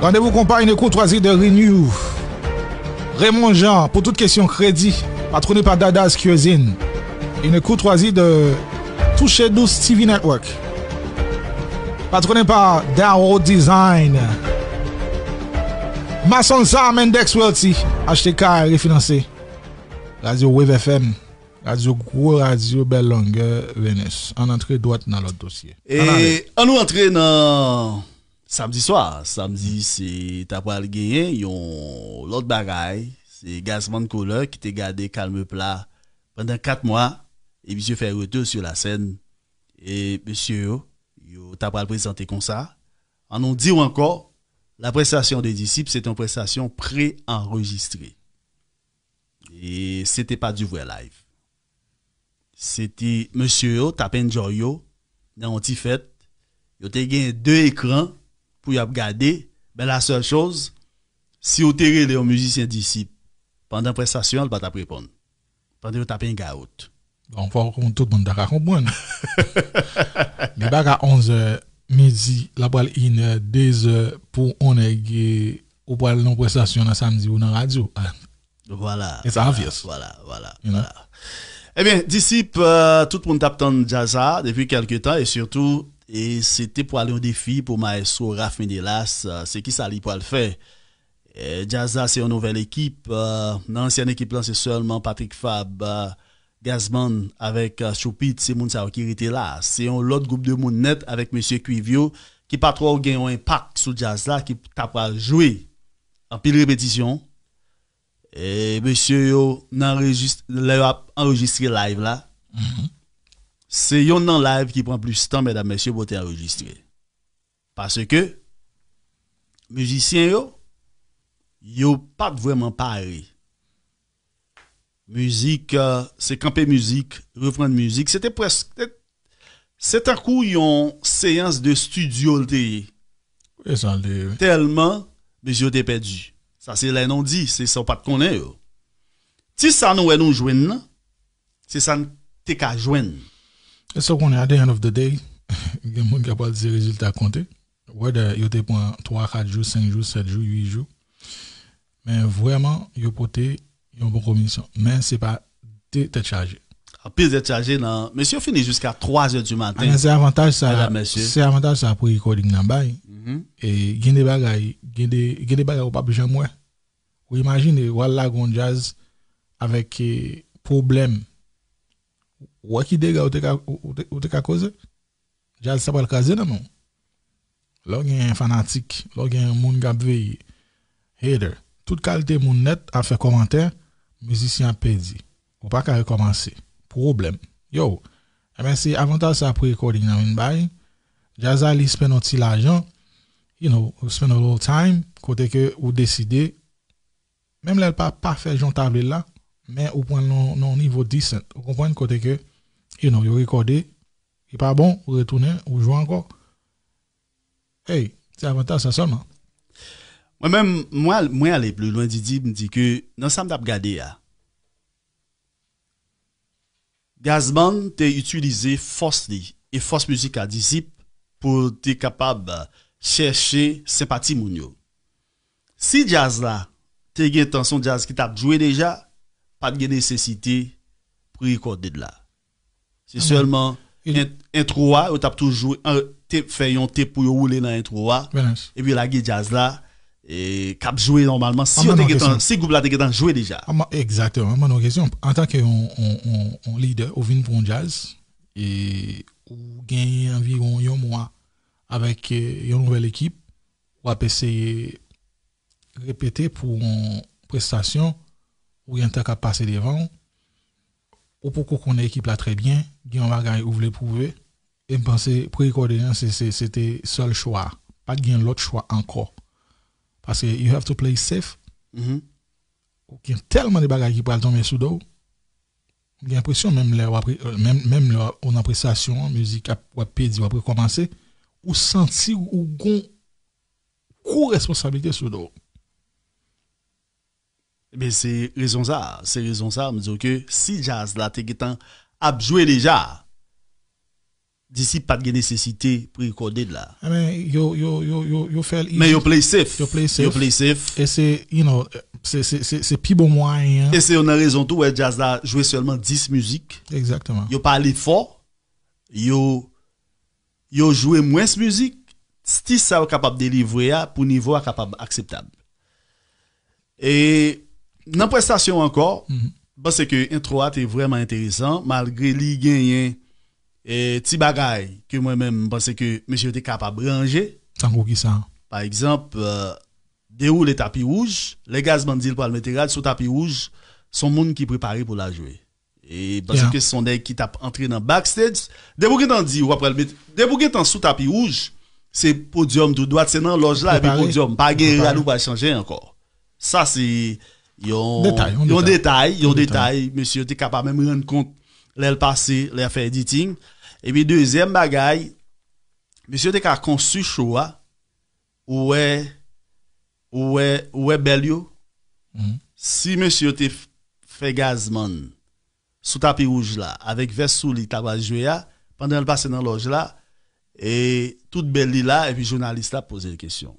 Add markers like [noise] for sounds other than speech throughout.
Randevou kompa, yon e kout wazi de Renew. Raymond Jean, pou tout kestyon kredi. Patroni pa Dada's Cuisine. Yon e kout wazi de Touche 12 TV Network. Patroni pa Darrow Design. Masson Sam, Index Wealthy. HTK, Refinansé. Radio Wave FM. Radio Gros, Radio Belong, Venice. An entre doat nan lot dosye. E an nou entre nan... samedi soir, samedi c'est t'as pas yon l'autre bagaille, c'est Gazman Couleur qui t'a gardé calme plat pendant quatre mois et monsieur fait retour sur la scène et monsieur yo t'as pas présenté comme ça. En on dit encore la prestation des disciples c'est une prestation pré-enregistrée. Et c'était pas du vrai live. C'était monsieur yo t'a enjoy dans un petit fête. gagné deux écrans pour y regarder, mais ben, la seule chose, si vous tirez les musiciens d'ici, pendant la prestation, elle va pas répondre. Pendant que tapez un gaout. Bon, faut que tout le monde d'accord comprendre. [laughs] Mais à 11h midi, la balle in 2h pour on est au bal non prestation dans samedi ou dans la radio. Voilà. et voilà, obvious. Voilà, voilà, Eh bien, disciple, euh, tout le monde t'attend déjà ça depuis quelques temps et surtout E sè te pou alè yon defi pou Maestro Raphine Delas, euh, sè ki sa li pou al fè. Jazza sè yon nouvel ekip, nan sè yon ekip lan sè sèlman Patrick Fab, euh, Gazman, avèk euh, Choupit, sè moun sa wakirite la. Sè yon lot goup de moun net avèk mè sè Kuivyo, ki patro yon gen yon impact sou Jazza ki tapwa jouè. Anpil repetisyon, mè sè yon lè wap anregistre live la. Mh mh. c'est un live qui prend plus de temps, mesdames, messieurs, pour enregistrer. Parce que, musiciens, yo, yo pas vraiment paré. Musique, euh, c'est camper musique, reprendre musique. C'était presque, c'est un coup, yon séance de studio, Tellement, mais yo t'es perdu. Ça, c'est là, non dit, c'est ça, pas de connaître, Si ça nous, nous jouons, c'est ça, t'es qu'à joindre so konen, at the end of the day, gen moun kapal di résultat rezultat konte. Il yo te 3, 4 jours, 5 jours, 7 jours, 8 jou. Men vwèman yo pote yon bon komisyon. Men se pa te te chaje. il de chaje nan, mesyo fini jiska 3 h du maten. heures se avantaj C'est se avantaj sa pou recording nan bay. a des E gen ah, ah, mhm. de bagay, gen de, gen Vous bagay ou pa bijan mwen. problem. Ou qui dégâts ou te ka cause Jazz ça va le caser non Là fanatique, là mon y hater. Toute qualité moun net a fait commentaire, musicien pédi. Ou pas ka recommencer. Problème. Yo, eh ben c'est avantage ça pour recording dans une bail. Jazz a li spend l'argent, you know, spend a time côté que ou décidez. même là pas pas faire jontablé là, mais ou prend non niveau decent. ou comprenez côté que You know, you record it, e it's not bon, good, you return it, you play it again. Hey, it's an advantage, that's it. Mwen mwen, mwen alèp, lwen didi, mwen di ki, nan sa m tap gade ya, jazz band te utilize fos li, e fos musik a disip, pou te kapab chèche se pati moun yo. Si jazz la, te gen tanson jazz ki tap jwe deja, pat gen nesesite pou rekode de la. Se selman, entro a, ou tap tou jou, fe yon te pou yo oule nan entro a, e pi la ge jaz la, e kap jowe normalman, si yon deketan, si goup la deketan jowe deja. Exactement, an man ok, en tanke yon lider, yon vin pou yon jaz, e ou genye anviron yon mwa, avek yon nouvel ekip, wap ese repete pou yon prestasyon, ou yon tak ap pase devan, Ou pou kou konen ekip la trebyen, gen yon bagay ou vle pouve. E mpense pou rekode yon, se te sol chwa. Pat gen lot chwa anko. Pase you have to play safe. Mm-hmm. Ou gen telman de bagay ki pal tombe sou do. Gen apresyon, menm la on apresasyon, mizika wapid, wapre komanse. Ou santi ou kon kou responsabilite sou do. Mais c'est raison ça, c'est raison ça, me dire que si jazz là t'es joué, à déjà, d'ici pas de nécessité pour recorder de là. Ah, mais yo, yo, Mais yo play safe. Yo play safe. safe. Et c'est, you know, c'est plus bon moyen. Et c'est une raison tout, ouais, jazz là joué seulement 10 musiques. Exactement. Yo parlé fort, yo, yo joué moins de musique, si ça capable de livrer, pour niveau capable acceptable. Et. Dans la prestation encore, mhm. parce que l'intro est vraiment intéressant, malgré les l'on et petits bagailles que moi-même, parce que je suis capable de brancher. Par exemple, euh, derrière où les tapis rouges, les gaz bandits pour le mettre sous tapis rouge sont des gens qui sont préparés pour la jouer. Et parce que ce sont des gens qui sont entrer dans le backstage, de où tu sous dit, sous tapis rouge c'est le podium de droite, c'est dans la loge là, et puis le podium, pas de l'autre, pas de changer encore. Ça, c'est y un détail, y a un détail, monsieur était capable même rendre compte l'aile passé, l'aile fait editing. Et puis deuxième bagaille, monsieur était capable conçu choix ouais ouais ouais Belio. Si monsieur était fait gazman sous tapis rouge là avec Vesouli t'as joué hein. pendant le passé dans loge là et toute belle là et puis journaliste là poser des questions.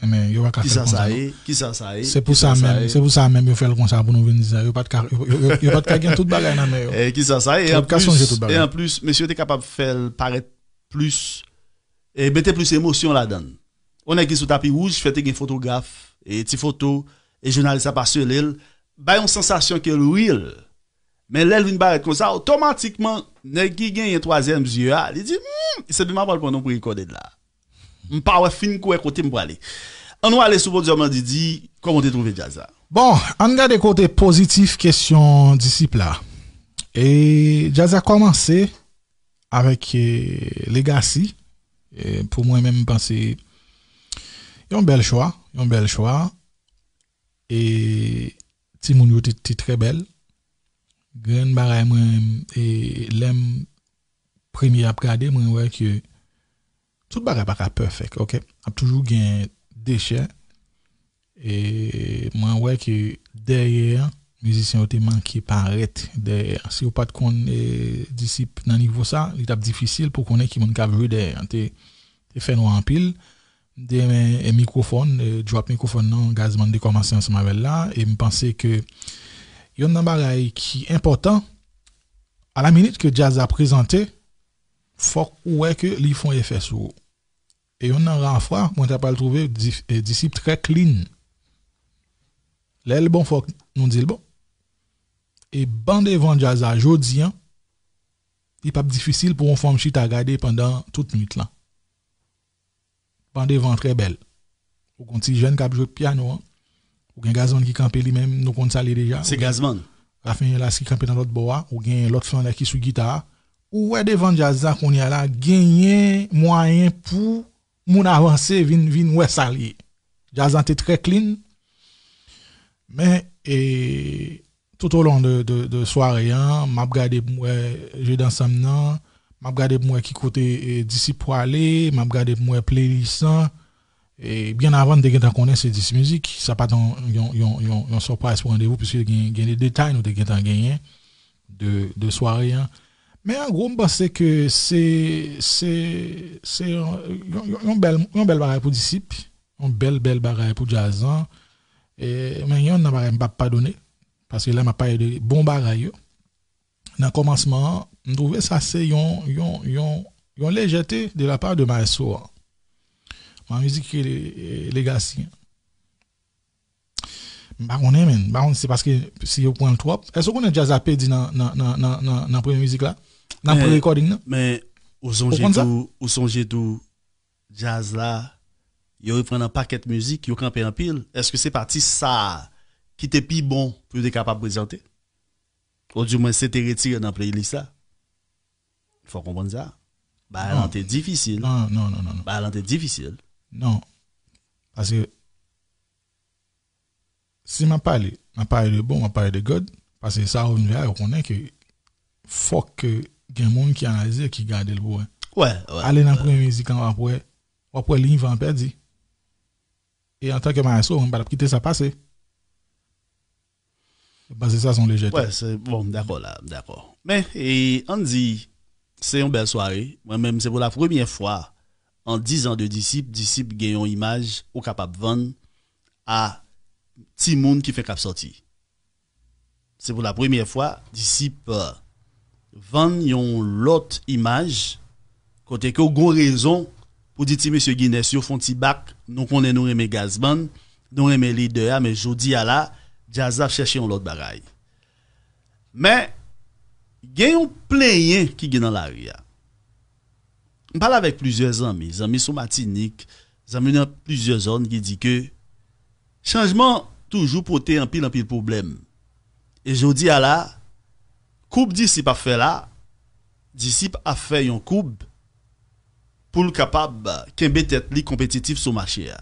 Kisa sa e, kisa sa e, kisa sa e Se pou sa men, se pou sa men yo fèl konsa Yo pat ka gen tout bagay nan men yo Kisa sa e, e an plus Mèsyo te kapab fèl paret plus E bete plus emosyon la dan Onè ki sou tapy ouj Fète gen fotogaf, e ti foto E jounalisa pa sè lèl Bayon sensasyon ke l'ouil Mè lèl vin baret konsa Otomatikman, nè ki gen yè troazèm ziwa Li di, mmm, se bi mabal kondon Pou yè kode lèl Mpa wè fin kou e kote mbo ale. An wè ale soubo djoman didi, komon te trouve Jazza? Bon, an gade kote pozitif kesyon disip la. E Jazza komanse avèk e, legasi. E, pou mwen mèm mpansi yon bel chwa. Yon bel chwa. E ti moun yote ti tre bel. Gwen barè mwen mwen mwen lèm premi ap kade mwen mwen wè ki Sout baka baka pefek, ok, ap toujou gen deshe, e mwen wey ki deryer, mizisyon ou te man ki paret deryer. Si ou pat kon e, disip nan nivou sa, li tap difisil pou konen ki moun ka vre deryer. Te fen ou an pil, de mwen e mikofon, jwap e, mikofon nan gazman de komasyon seman vel la, e mwen panse ke yon nan baray ki importan, a la minute ke jazz ap prezante, fok ou wey ke li fon efes ou ou. et on a rafra, moi t'as pas le trouvé euh, disciple très clean. L'aile bon faut nous dit le bon. Et bande évangéliste aujourd'hui, hein, il est pas difficile pour un femme chita à garder pendant toute nuit là. Bande vent très belle. Ou un petit jeune qui joue piano, hein. ou un gazon qui camper lui-même, nous compte ça déjà. C'est gazman. Rafin là qui camper dans l'autre bois, ou l'autre fan qui sous guitare. Ou des de jazz qu'on y a là gagner moyen pour moun avanse vin, vin wè salye. Jazan te tre clean, men, e, tout ou lon de, de, de soareyan, hein, map gade mwen je dansam nan, map gade mwen ki kote e, disi pou ale, map gade mwen playlisan, e, bien avan de gen tan konen se disi mizik, sa pa ton yon, yon, yon, yon surprise pou randevou, pwiske gen, gen de detay nou de gen tan genyen, de, de soareyan, hein. Mais en gros, c'est que c'est un bel barrage pour disciple, un bel, belle barrage pour jazz. Mais ne n'a pas pardonné, parce que là, n'ai pas eu de bon barrage. Dans le commencement, je trouve ça c'est une légèreté de la part de ma soeur. Ma musique est légacy. c'est parce que si vous prenez le trop, est-ce qu'on a déjà zappé dans la première musique là? le recording Mais, au songez tout, tout, jazz là, eu un paquet de musique, eu campé en pile. Est-ce que c'est parti ça qui était plus bon pour être capable de présenter? Ou du moins, c'était retiré dans la playlist là. Il faut comprendre ça. Bah, était difficile. Non, non, non, non. non. Bah, était difficile. Non. Parce que, si je parle, je parle de bon, je parle de God, parce que ça, on verra, on connaît que, faut que, il y a des gens qui et qui gardent le eh. boue. Ouais, ouais. Allez dans la première musique, après. Et en tant que maïsou, on va quitter ça passe. Oui, c'est bon, d'accord, là, d'accord. Mais on dit, c'est une belle soirée. Moi-même, c'est pour la première fois en 10 ans de disciple, disciple a une image ou capable de vendre à petit monde qui fait 4 sorties. C'est pour la première fois, disciple. Euh, vendre une autre image, côté que vous raison pour dire, monsieur Guinness, vous font petit bac, nous connaissons nous remet Gazban, nous remet leader, mais je dis à la, Jazz chercher une autre bagaille. Mais, il y a un qui est dans la ria. Je parle avec plusieurs amis, amis sur Martinique, amis plusieurs zones qui disent que changement toujours porté en pile en pile problème. Et je dis à la, Koub disip a fe euh, euh. la, disip a fe yon koub pou l kapab kembetet li kompetitif sou machi a.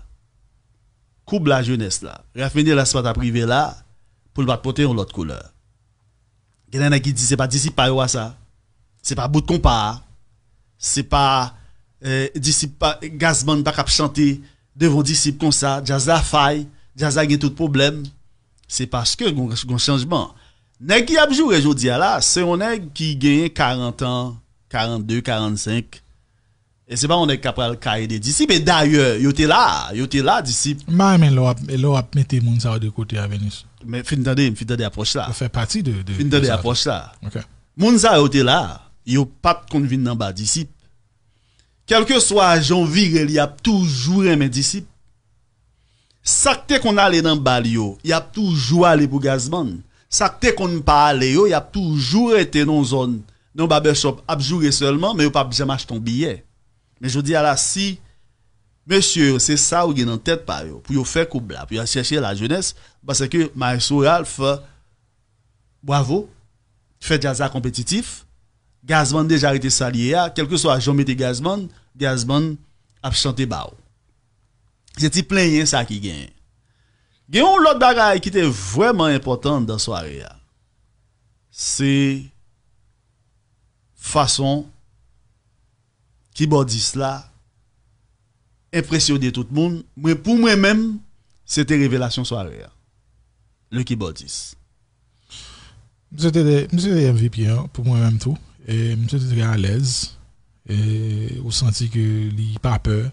Koub la jounes euh. la, rafenye la swata prive la pou l batpote yon lot koule. Genen a ki disip a disip pa yo a sa, se pa bout kon pa, se pa disip pa gazman bak ap chante devon disip kon sa, jaz a fay, jaz a gen tout problem, se pa ske yon chanjman. Nèk ki apjou rejou diya la, se yonèk ki genye 40 an, 42, 45, e se pa yonèk kapral kaide disip, e daye, yote la, yote la disip. Ma yonèk lò apmete mounza ou de kote a venis. Mè fin tade, fin tade aproch la. Fè pati de... Fin tade aproch la. Ok. Mounza ou te la, yon pat kon vin nan ba disip. Kelke swa jan vir el, yon ap toujou reme disip. Sakte kon ale nan bal yo, yon ap toujou ale pou gazmane. Sakte kon pa ale yo, ya poujou ete non zon, non babeshop apjouge selman, men yo pa bjèm ach ton biye. Men jodi ala si, mesye yo, se sa ou gen an tèt pa yo, pou yo fè koubla, pou yo chèche la jènes, basè ke Mariso Ralph, euh, bo avou, fè jazak kompetitif, gazman de jare te salye ya, kelke so a jomite gazman, gazman ap chante bau. Se ti plenye sa ki gen, se ti plenye sa ki gen, Il y a un autre qui était vraiment important dans la soirée. C'est la façon qui là cela, impressionner tout le monde. Mais pour moi-même, c'était révélation soirée. Le qui Je Monsieur MVP, pour moi-même tout, monsieur était à l'aise. Et sens sentiment que n'a pas peur.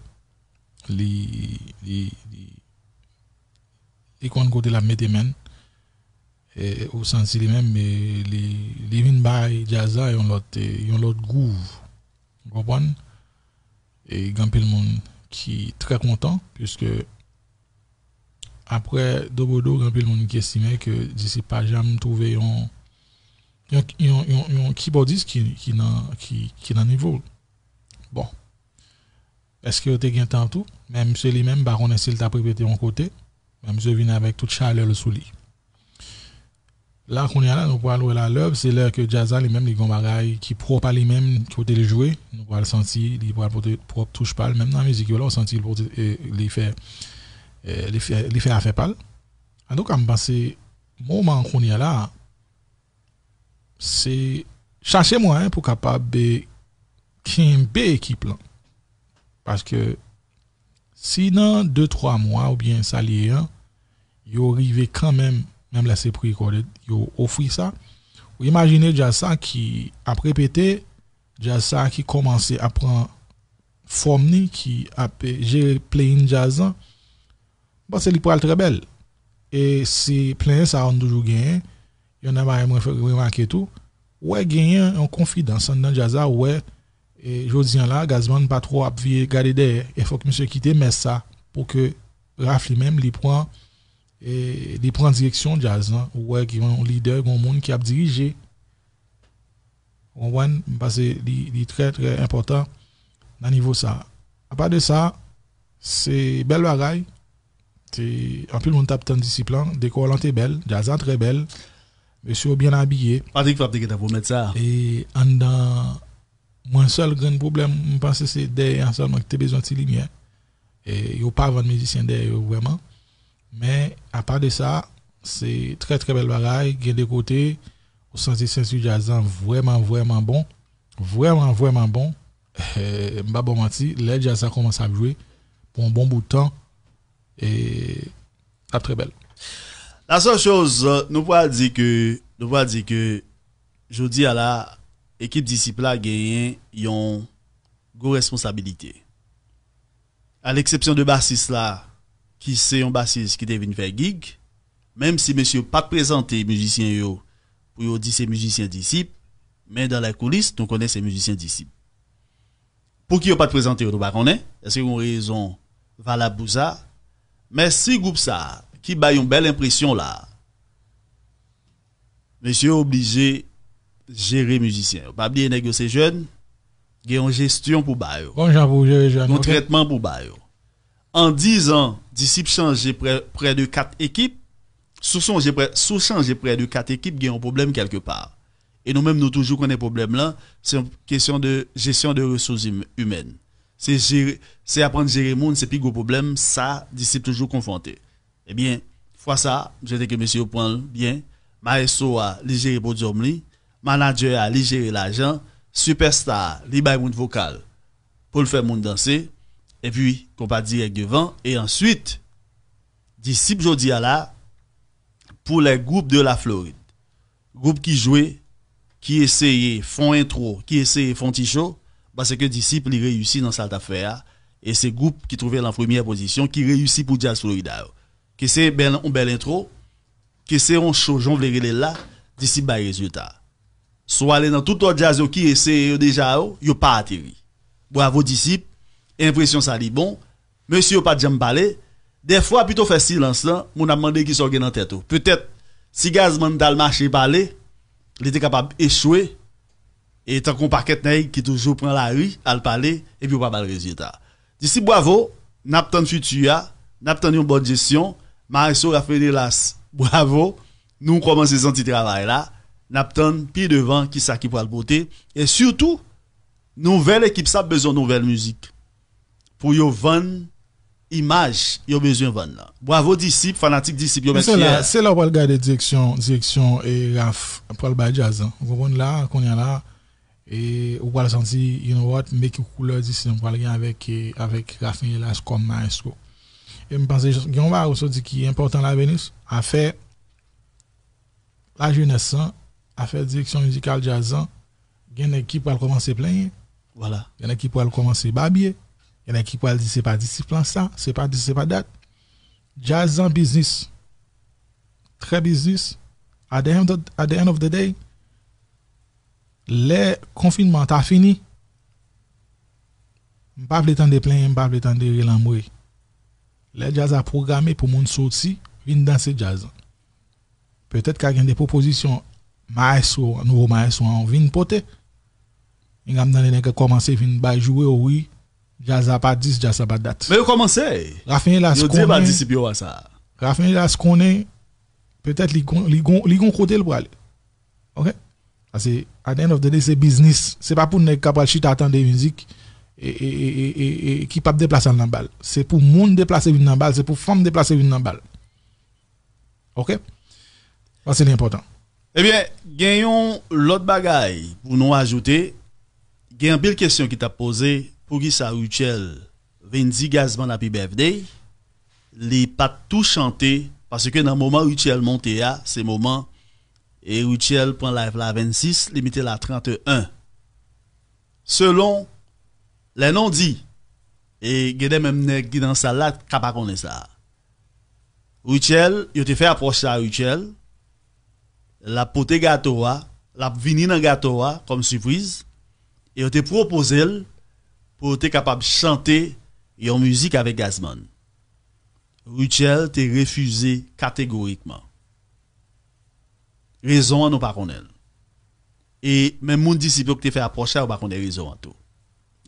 Il quand côté la médecine et au e, sens lui-même les les vinn by jazza et e, e, un autre un autre goût vous comprenez et grand le monde qui très content puisque après do bodo grand pel monde qui estimait que c'est pas jamais trouvé ont un un keyboard qui qui n' qui qui n'en niveau bon est-ce que vous avez tant tout même celui-même par connaître s'il t'a préparé un côté même je viens avec toute chaleur le souli. Là qu'on est là, nous pouvons aller à l'œuvre, c'est l'heure que Jazza lui-même, les gombards qui propre à lui-même, qui côté les jouer, nous pouvons le sentir, il pourra porter propre touche pas, même dans la musique, là, on sentit eh, eh, les faire, les faire à faire pâle. Donc, à me passer, moment qu'on est là, c'est chercher moyen hein, pour capable kimber équipe là. Parce que si dans 2-3 mois ou bien ça hein, ils sont quand même, même là c'est prix recordé ils l'ont ça. Imaginez un qui a répété, e jaza qui a à prendre forme, qui a joué un jazz. C'est li poêle très belle. Et c'est plein ça on ont toujours gagné, il a même qui ont manqué tout. Oui, il y a eu dans le jazz. Je disais à la Gazman pas trop garder derrière. Il faut que M. Kitey met ça pour que Raf lui-même les points et il prend direction jazz hein ouais qui un leader un monde qui a dirigé on voit parce très très important dans niveau ça à part de ça c'est belle bagaille c'est en plus on tape tant discipline décor est belle jazz est très belle monsieur bien habillé Patrick va peut-être vous mettre ça et en dans mon seul grand problème je pense c'est derrière seulement que tu besoin de lumière et il pas de musicien derrière vraiment mais, à part de ça, c'est très, très belle bataille des de On au sens sensu jazan vraiment vraiment bon, Vraiment, vraiment bon, ne vais bon mentir, le à pour un bon bout de temps et ça très belle La seule chose, euh, nous pouvons dire que, nous pouvons dire que, je dis à la équipe disciple a gagné, ils ont responsabilité. À l'exception de Bassis là, qui c'est un bassiste qui deviennent faire gig, même si monsieur pas présenté musicien yo, pour dire dit c'est musicien disciple, mais dans la coulisse, nous connaît ces musiciens disciples. Pour qui yo pas présenté yo, baronnet pas est-ce qu'on raison valable pour ça? Mais si groupe ça, qui a une belle impression là, monsieur obligé gérer musicien. Pas oublier négocier jeune, il y a une gestion pour bayo. Bon, un traitement pour bayo. En 10 ans, disciple changé près, près de 4 équipes. Sous change près, changé près de 4 équipes, il y a un problème quelque part. Et nous-mêmes, nous toujours connaissons le problème là. C'est une question de gestion de ressources hum-, humaines. C'est apprendre à gérer le monde, c'est plus gros problème. Ça, disciple toujours confronté. Eh bien, fois ça, je dis que monsieur point bien. Maestro a géré pour le Manager a géré l'argent. Superstar, libère le monde vocal pour le faire monde danser et puis qu'on va direct devant et ensuite disciple jodi à là pour les groupes de la Floride groupe qui jouait qui essayait font intro qui essayait font t show parce que disciple il réussit dans cette affaire et c'est groupe qui trouvait la première position qui réussit pour Jazz Florida que c'est belle une bel intro que c'est un show j'en là disciple un résultat soit aller dans tout autre jazz qui essaye déjà a pas atterri bravo disciple impression ça dit bon, monsieur pas de parler, des fois plutôt faire silence là, on a demandé qui s'organise dans tête. Oh. Peut-être si Gazman dans le marché parler, il était capable d'échouer et tant qu'on paquet il qui toujours prend la rue à le parler et puis pas le résultat. D'ici bravo, n'attend futur, n'attend une bonne gestion, Mariso Rafaelas, bravo, nous commençons ce petit travail là, n'attend plus devant qui ça qui pour le beauté et surtout nouvelle équipe ça besoin de nouvelle musique pour yo vendre image yo besoin vendre bravo disciple, fanatique disciple. c'est là c'est là pour garder direction direction et raf pour le jazz. Hein. vous comprenez là qu'on y là et vous pas sentir you know what make couleur d'ici on va le avec avec et là comme maestro et me penser on va aussi dire qui est important la Venus à faire la jeunesse hein, à faire direction musicale jazzan hein. une équipe qui pour commencer plein voilà Y une équipe qui pour commencer babier il y en a qui ce c'est pas discipline ça, c'est pas c'est pas date. Jazz en business. Très business. At the end of, at the, end of the day, le confinement t'as fini. pas le temps de plein, pas le temps de relan Le jazz a programmé pour moun sorti, vin danser jazz. Peut-être Petet ka gen nouveau proposisyon maestro, nouveau maestro en vin pote. a dan le qui komanse commencé à jouer, oui. Jaza pas 10, Jaza pas date. Mais vous commencez. Raphine, là, ce qu'on est. ce qu'on est. Peut-être li gon côté le aller. Ok? c'est, à the end of the c'est business. C'est pas pour ne capable d'attendre des musique et qui pas déplacer dans balle. C'est pour monde déplacer une dans balle, c'est pour femme déplacer une dans balle. Ok? Ça, c'est important. Eh bien, gagnons l'autre bagaille pour nous ajouter. Il y a une belle question qui t'a posée pour qui ça vendit gaz Gazman la Birthday les pas tout chanté parce que dans le moment où Ruchel monte à c'est moment et Uchel prend live la 26 limité la 31 selon les non dit et gede même ne qui dans sa là pas connaître ça Ruchel, il te fait approche ...il a la pote gâteau la vini dans gâteau comme surprise et il te proposé pour être capable de chanter et en musique avec Gazman. Ruchel t'a refusé catégoriquement. Raison n'a pas Et même mon disciple qui t'a fait approcher ou pas connaît raison en tout.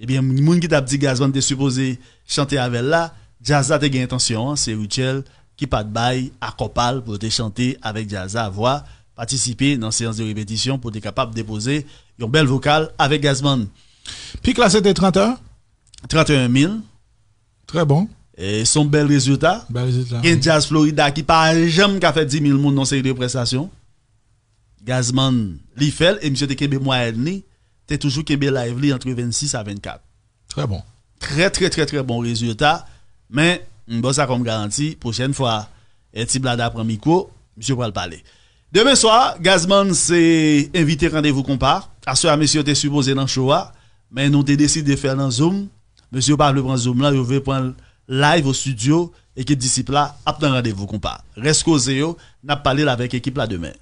Eh bien, moun qui t'a dit Gazman t'es supposé chanter avec là, Jazza t'a gain intention, hein, c'est Ruchel qui pas de bail à Copal pour chanter avec Jazza à voix, participer dans séance de répétition pour être capable de déposer une belle vocale avec Gazman pique là, c'était 31 000. Très bon. Et son bel résultat. Bel résultat. Et Jazz Florida qui parle jamais fait 10 000 monde dans série de prestations. Gazman l'IFEL et M. Tekebe tu t'es toujours Kebe Lively entre 26 à 24. Très bon. Très, très, très, très bon résultat. Mais, bon, ça comme garantie, prochaine fois, et petit Blada prend micro, monsieur va le parler. Demain soir, Gazman s'est invité rendez-vous compare. À ce à monsieur t'es supposé dans le mais nous avons décidé de faire un Zoom. Monsieur parle prendre Zoom là, je vais prendre live au studio et que disciple là, un rendez-vous compas. Reste causé, n'a parlé avec l'équipe là demain.